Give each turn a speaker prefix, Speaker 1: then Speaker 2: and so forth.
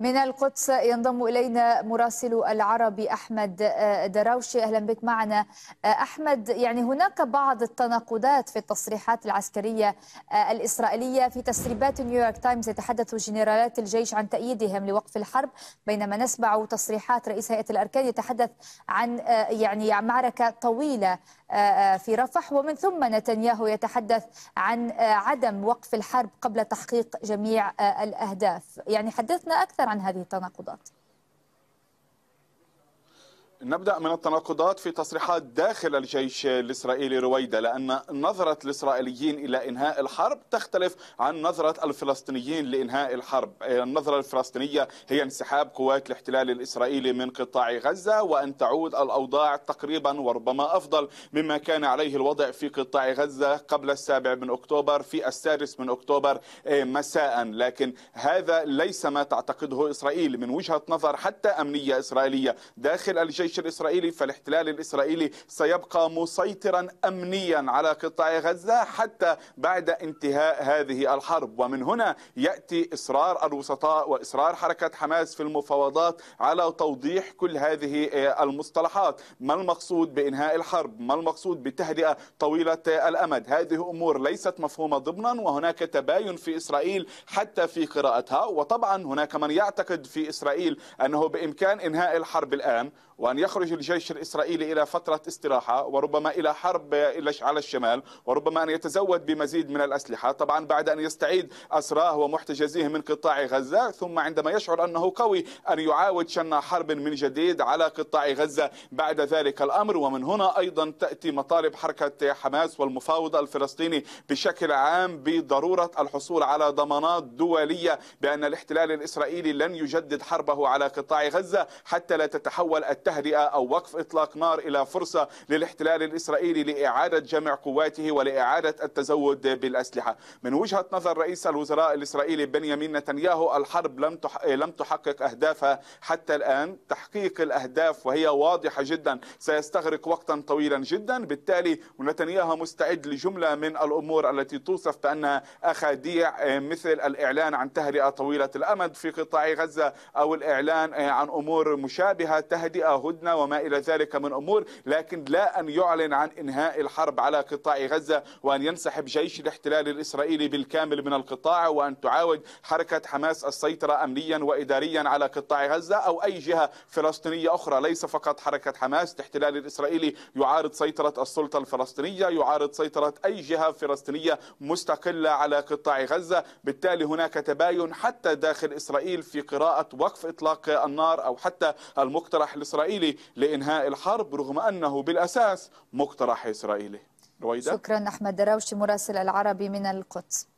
Speaker 1: من القدس ينضم الينا مراسل العربي احمد آه، دراوشي اهلا بك معنا آه، احمد يعني هناك بعض التناقضات في التصريحات العسكريه آه، الاسرائيليه في تسريبات نيويورك تايمز يتحدث جنرالات الجيش عن تأييدهم لوقف الحرب بينما نسمع تصريحات رئيس هيئه الاركان يتحدث عن يعني معركه طويله في رفح ومن ثم نتنياهو يتحدث عن عدم وقف الحرب قبل تحقيق جميع الاهداف يعني حدثنا اكثر عن هذه التناقضات
Speaker 2: نبدأ من التناقضات في تصريحات داخل الجيش الإسرائيلي رويدة لأن نظرة الإسرائيليين إلى إنهاء الحرب تختلف عن نظرة الفلسطينيين لإنهاء الحرب النظرة الفلسطينية هي انسحاب قوات الاحتلال الإسرائيلي من قطاع غزة وأن تعود الأوضاع تقريبا وربما أفضل مما كان عليه الوضع في قطاع غزة قبل السابع من أكتوبر في السادس من أكتوبر آه، مساء لكن هذا ليس ما تعتقده إسرائيل من وجهة نظر حتى أمنية إسرائيلية داخل الجيش الجيش الإسرائيلي فالاحتلال الإسرائيلي سيبقى مسيطرا أمنيا على قطاع غزة حتى بعد انتهاء هذه الحرب ومن هنا يأتي إصرار الوسطاء وإصرار حركة حماس في المفاوضات على توضيح كل هذه المصطلحات ما المقصود بإنهاء الحرب ما المقصود بتهدئة طويلة الأمد هذه أمور ليست مفهومة ضمنا وهناك تباين في إسرائيل حتى في قراءتها وطبعا هناك من يعتقد في إسرائيل أنه بإمكان إنهاء الحرب الآن وأن أن يخرج الجيش الإسرائيلي إلى فترة استراحة وربما إلى حرب على الشمال وربما أن يتزود بمزيد من الأسلحة طبعا بعد أن يستعيد أسراه ومحتجزيه من قطاع غزة ثم عندما يشعر أنه قوي أن يعاود شن حرب من جديد على قطاع غزة بعد ذلك الأمر ومن هنا أيضا تأتي مطالب حركة حماس والمفاوض الفلسطيني بشكل عام بضرورة الحصول على ضمانات دولية بأن الاحتلال الإسرائيلي لن يجدد حربه على قطاع غزة حتى لا تتحول التهديد تهدئه أو وقف إطلاق نار إلى فرصة للاحتلال الإسرائيلي لإعادة جمع قواته ولإعادة التزود بالأسلحة من وجهة نظر رئيس الوزراء الإسرائيلي بنيامين نتنياهو الحرب لم لم تحقق أهدافها حتى الآن تحقيق الأهداف وهي واضحة جدا سيستغرق وقتا طويلا جدا بالتالي نتنياهو مستعد لجملة من الأمور التي توصف بأنها أخاديع مثل الإعلان عن تهدئه طويلة الأمد في قطاع غزة أو الإعلان عن أمور مشابهة تهدئة الهدنه وما الى ذلك من امور لكن لا ان يعلن عن انهاء الحرب على قطاع غزه وان ينسحب جيش الاحتلال الاسرائيلي بالكامل من القطاع وان تعاود حركه حماس السيطره امنيا واداريا على قطاع غزه او اي جهه فلسطينيه اخرى ليس فقط حركه حماس الاحتلال الاسرائيلي يعارض سيطره السلطه الفلسطينيه يعارض سيطره اي جهه فلسطينيه مستقله على قطاع غزه بالتالي هناك تباين حتى داخل اسرائيل في قراءه وقف اطلاق النار او حتى المقترح الاسرائيلي الإسرائيلي لإنهاء الحرب رغم أنه بالأساس مقترح إسرائيلي رويدة. شكرا
Speaker 1: أحمد دراوشي مراسل العربي من القدس